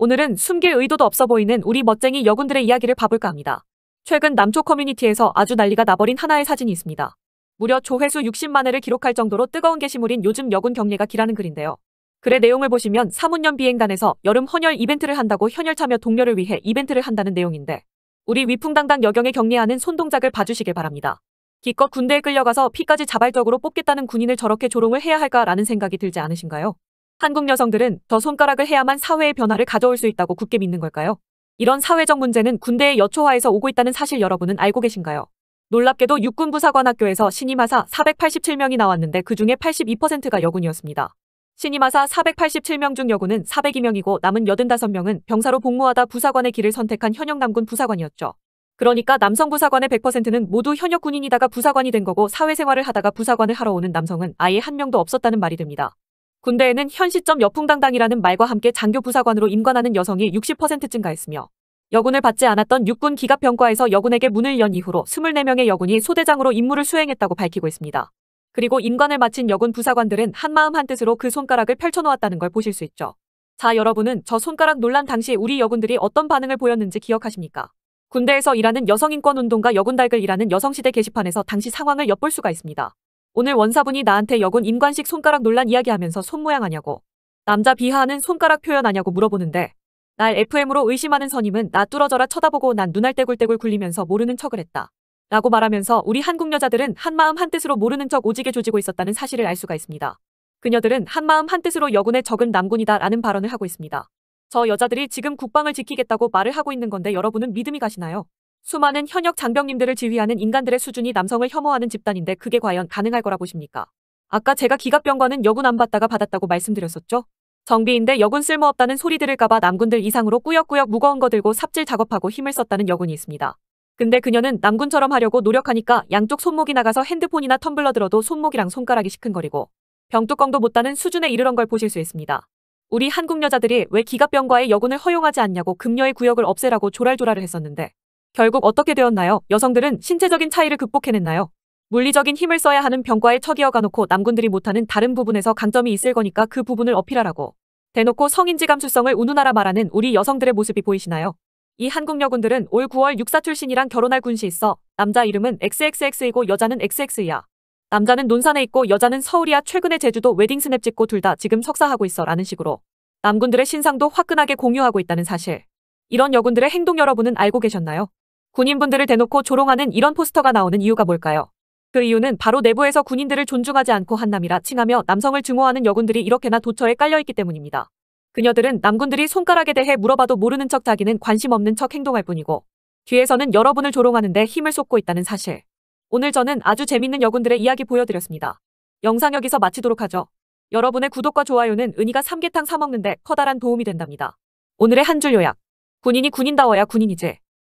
오늘은 숨길 의도도 없어 보이는 우리 멋쟁이 여군들의 이야기를 봐볼까 합니다. 최근 남초 커뮤니티에서 아주 난리가 나버린 하나의 사진이 있습니다. 무려 조회수 60만 회를 기록할 정도로 뜨거운 게시물인 요즘 여군 경례가 기라는 글인데요. 글의 내용을 보시면 사문년 비행단에서 여름 헌혈 이벤트를 한다고 현혈 참여 동료를 위해 이벤트를 한다는 내용인데 우리 위풍당당 여경에 경례하는 손동작을 봐주시길 바랍니다. 기껏 군대에 끌려가서 피까지 자발적으로 뽑겠다는 군인을 저렇게 조롱을 해야 할까라는 생각이 들지 않으신가요? 한국 여성들은 더 손가락을 해야만 사회의 변화를 가져올 수 있다고 굳게 믿는 걸까요? 이런 사회적 문제는 군대의 여초화에서 오고 있다는 사실 여러분은 알고 계신가요? 놀랍게도 육군부사관학교에서 신임하사 487명이 나왔는데 그 중에 82%가 여군이었습니다. 신임하사 487명 중 여군은 402명이고 남은 85명은 병사로 복무하다 부사관의 길을 선택한 현역 남군 부사관이었죠. 그러니까 남성 부사관의 100%는 모두 현역 군인이다가 부사관이 된 거고 사회생활을 하다가 부사관을 하러 오는 남성은 아예 한 명도 없었다는 말이 됩니다. 군대에는 현 시점 여풍당당이라는 말과 함께 장교 부사관으로 임관하는 여성이 60% 증가했으며 여군을 받지 않았던 육군 기갑병과에서 여군에게 문을 연 이후로 24명의 여군이 소대장으로 임무를 수행했다고 밝히고 있습니다. 그리고 임관을 마친 여군 부사관들은 한마음 한뜻으로 그 손가락을 펼쳐놓았다는 걸 보실 수 있죠. 자 여러분은 저 손가락 논란 당시 우리 여군들이 어떤 반응을 보였는지 기억하십니까? 군대에서 일하는 여성인권운동가 여군달글 이라는 여성시대 게시판에서 당시 상황을 엿볼 수가 있습니다. 오늘 원사분이 나한테 여군 임관식 손가락 논란 이야기하면서 손 모양하냐고 남자 비하하는 손가락 표현하냐고 물어보는데 날 FM으로 의심하는 선임은 나 뚫어져라 쳐다보고 난 눈알 떼굴떼굴 굴리면서 모르는 척을 했다. 라고 말하면서 우리 한국 여자들은 한마음 한뜻으로 모르는 척 오지게 조지고 있었다는 사실을 알 수가 있습니다. 그녀들은 한마음 한뜻으로 여군의 적은 남군이다 라는 발언을 하고 있습니다. 저 여자들이 지금 국방을 지키겠다고 말을 하고 있는 건데 여러분은 믿음이 가시나요? 수많은 현역 장병님들을 지휘하는 인간들의 수준이 남성을 혐오하는 집단인데 그게 과연 가능할 거라 보십니까? 아까 제가 기갑병과는 여군 안 받다가 받았다고 말씀드렸었죠? 정비인데 여군 쓸모없다는 소리 들을까봐 남군들 이상으로 꾸역꾸역 무거운 거 들고 삽질 작업하고 힘을 썼다는 여군이 있습니다. 근데 그녀는 남군처럼 하려고 노력하니까 양쪽 손목이 나가서 핸드폰이나 텀블러 들어도 손목이랑 손가락이 시큰거리고 병뚜껑도 못다는 수준에 이르런 걸 보실 수 있습니다. 우리 한국 여자들이 왜 기갑병과의 여군을 허용하지 않냐고 금녀의 구역을 없애라고 조랄조랄을 했었는데 결국 어떻게 되었나요? 여성들은 신체적인 차이를 극복해냈나요? 물리적인 힘을 써야 하는 병과에 척이어가 놓고 남군들이 못하는 다른 부분에서 강점이 있을 거니까 그 부분을 어필하라고. 대놓고 성인지 감수성을 운운하라 말하는 우리 여성들의 모습이 보이시나요? 이 한국 여군들은 올 9월 육사 출신이랑 결혼할 군시 있어 남자 이름은 XXX이고 여자는 XX이야. 남자는 논산에 있고 여자는 서울이야 최근에 제주도 웨딩 스냅 찍고 둘 다 지금 석사하고 있어 라는 식으로 남군들의 신상도 화끈하게 공유하고 있다는 사실. 이런 여군들의 행동 여러분은 알고 계셨나요? 군인분들을 대놓고 조롱하는 이런 포스터가 나오는 이유가 뭘까요? 그 이유는 바로 내부에서 군인들을 존중하지 않고 한남이라 칭하며 남성을 증오하는 여군들이 이렇게나 도처에 깔려있기 때문입니다. 그녀들은 남군들이 손가락에 대해 물어봐도 모르는 척 자기는 관심 없는 척 행동할 뿐이고 뒤에서는 여러분을 조롱하는데 힘을 쏟고 있다는 사실. 오늘 저는 아주 재밌는 여군들의 이야기 보여드렸습니다. 영상 여기서 마치도록 하죠. 여러분의 구독과 좋아요는 은희가 삼계탕 사먹는데 커다란 도움이 된답니다. 오늘의 한 줄 요약. 군인이 군인다워야 군인이지.